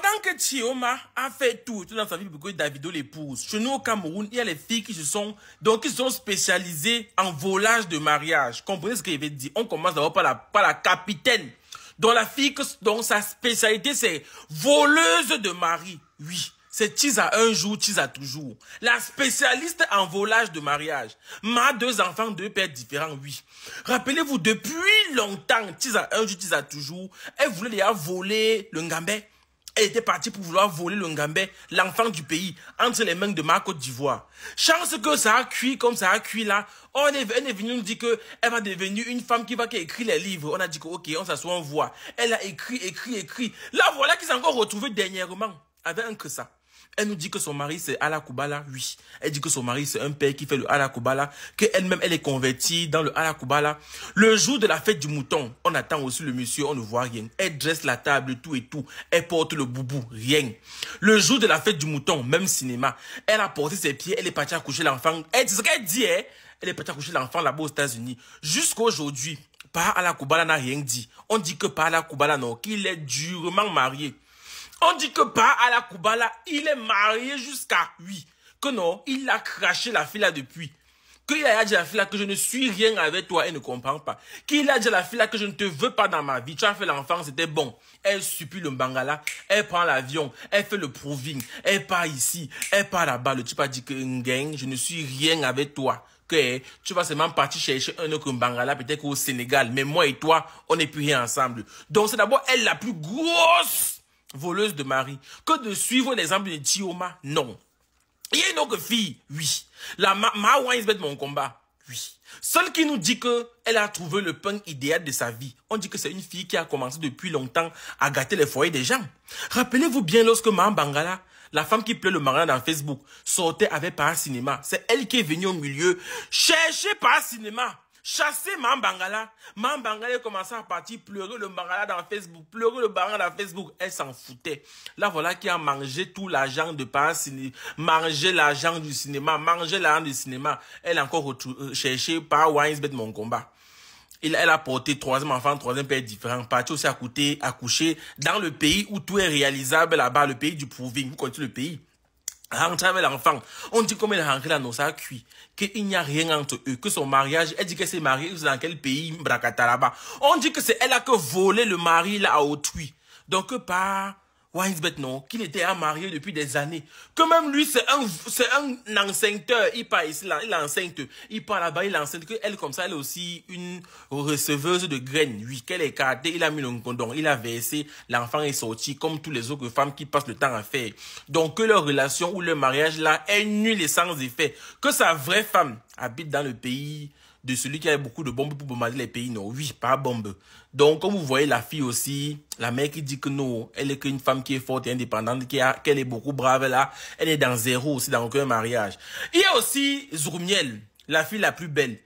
Pendant que Chioma a fait tout, dans sa vie pour que Davido l'épouse, chez nous au Cameroun, il y a les filles qui se sont, donc sont spécialisées en volage de mariage. Comprenez ce qu'il je dit. dire. On commence d'abord par la, par la capitaine. Dont la fille, dont sa spécialité, c'est voleuse de mari. Oui. C'est à un jour, Tisa toujours. La spécialiste en volage de mariage. Ma deux enfants, deux pères différents, oui. Rappelez-vous, depuis longtemps, Tisa un jour, Tisa toujours, elle voulait avoir voler le ngambé elle était partie pour vouloir voler le Ngambé, l'enfant du pays, entre les mains de ma Côte d'Ivoire. Chance que ça a cuit comme ça a cuit là. On oh, est, elle est venue nous dire qu'elle va devenir une femme qui va qui les livres. On a dit que, ok, on s'assoit, on voit. Elle a écrit, écrit, écrit. Là, voilà qu'ils ont encore retrouvé dernièrement avec un que ça. Elle nous dit que son mari c'est Alakubala, oui. Elle dit que son mari c'est un père qui fait le Alakoubala, qu'elle-même elle est convertie dans le Kubala. Le jour de la fête du mouton, on attend aussi le monsieur, on ne voit rien. Elle dresse la table, tout et tout. Elle porte le boubou, rien. Le jour de la fête du mouton, même cinéma, elle a porté ses pieds, elle est partie accoucher l'enfant. Elle, dit ce qu'elle dit, hein. elle est partie accoucher l'enfant là-bas aux États-Unis. Jusqu'aujourd'hui, aujourd'hui, Ala n'a rien dit. On dit que pas Alakoubala non, qu'il est durement marié. On dit que pas à la Koubala, il est marié jusqu'à lui Que non, il a craché la fille là depuis. Qu'il a dit à la fille là que je ne suis rien avec toi, elle ne comprend pas. Qu'il a dit à la fille là que je ne te veux pas dans ma vie. Tu as fait l'enfant, c'était bon. Elle supplie le Bangala, elle prend l'avion, elle fait le proving, elle part ici, elle part là-bas. Le type a dit que Ngeng, je ne suis rien avec toi. Que tu vas seulement partir chercher un autre Bangala, peut-être au Sénégal. Mais moi et toi, on n'est plus rien ensemble. Donc c'est d'abord elle la plus grosse voleuse de mari que de suivre l'exemple de Chioma. Non. Il y a une autre fille, oui. La Ma, Ma mon combat, oui. Celle qui nous dit que elle a trouvé le pain idéal de sa vie. On dit que c'est une fille qui a commencé depuis longtemps à gâter les foyers des gens. Rappelez-vous bien lorsque Ma Bangala, la femme qui plaît le mariage dans Facebook, sortait avec par Cinéma. C'est elle qui est venue au milieu chercher par Cinéma chasser Mambangala. Mambangala commençait à partir pleurer le Bangala dans Facebook, pleurer le Bangala dans Facebook. Elle s'en foutait. Là, voilà qui a mangé tout l'argent de pas mangé l'argent du cinéma, mangé l'argent du cinéma. Elle a encore euh, cherché par Winesbet mon combat. Elle, a porté troisième enfant, troisième père différent. Parti aussi à dans le pays où tout est réalisable là-bas, le pays du proving. Vous connaissez le pays rentrer avec l'enfant. On dit comme est rentré dans ça cuit, qu'il n'y a rien entre eux, que son mariage, elle dit qu'elle s'est mariée dans quel pays, là-bas. On dit que c'est elle a que volé le mari là à autrui. Donc, par Weinsbet, non, qu'il était à marié depuis des années. Que même lui, c'est un, c'est un enceinteur. Il parle ici, il enceinte. Il parle là-bas, il enceinte. Que elle, comme ça, elle est aussi une receveuse de graines. Oui, qu'elle est écartée. Il a mis le condom. Il a versé. L'enfant est sorti, comme toutes les autres femmes qui passent le temps à faire. Donc, que leur relation ou leur mariage là est nul et sans effet. Que sa vraie femme habite dans le pays, de celui qui a beaucoup de bombes pour bombarder les pays. Non, oui, pas bombe. Donc, comme vous voyez, la fille aussi, la mère qui dit que non, elle est qu'une femme qui est forte et indépendante, qu'elle est beaucoup brave là, elle est dans zéro aussi dans aucun mariage. Il y a aussi Zourmiel la fille la plus belle.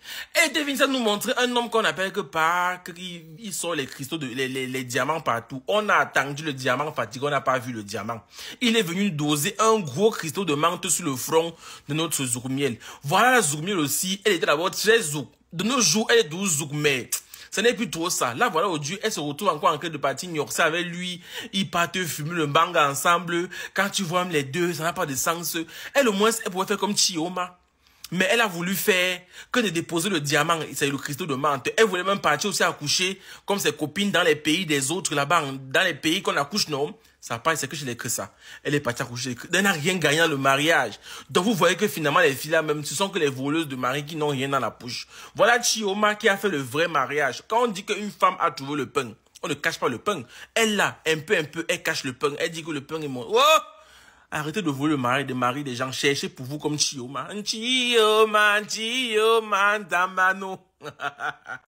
Et devine ça nous montrer un homme qu'on appelle que par, il sort les cristaux, de, les, les, diamants partout. On a attendu le diamant fatigué, on n'a pas vu le diamant. Il est venu doser un gros cristal de menthe sur le front de notre Zoukmiel. Voilà la Zoukmiel aussi, elle était d'abord très Zouk. De nos jours, elle est 12 mais Ce n'est plus trop ça. Là, voilà, Dieu elle se retrouve encore en train de partir ça avec lui. Ils partent fumer le manga ensemble. Quand tu vois les deux, ça n'a pas de sens. Elle, au moins, elle pourrait faire comme Chioma. Mais elle a voulu faire que de déposer le diamant, c'est le cristal de menthe. Elle voulait même partir aussi accoucher comme ses copines dans les pays des autres là-bas, dans les pays qu'on accouche, non ça passe, c'est que je l'ai que ça. Elle est partie coucher. Elle n'a rien gagné dans le mariage. Donc vous voyez que finalement les filles là même, ce sont que les voleuses de mari qui n'ont rien dans la bouche. Voilà Chioma qui a fait le vrai mariage. Quand on dit qu'une femme a trouvé le pain, on ne cache pas le pain. Elle là, un peu, un peu, elle cache le pain. Elle dit que le pain est mort. Oh! Arrêtez de voler le mari des maris des gens. chercher pour vous comme Chioma. Chioma, Chioma, Damano.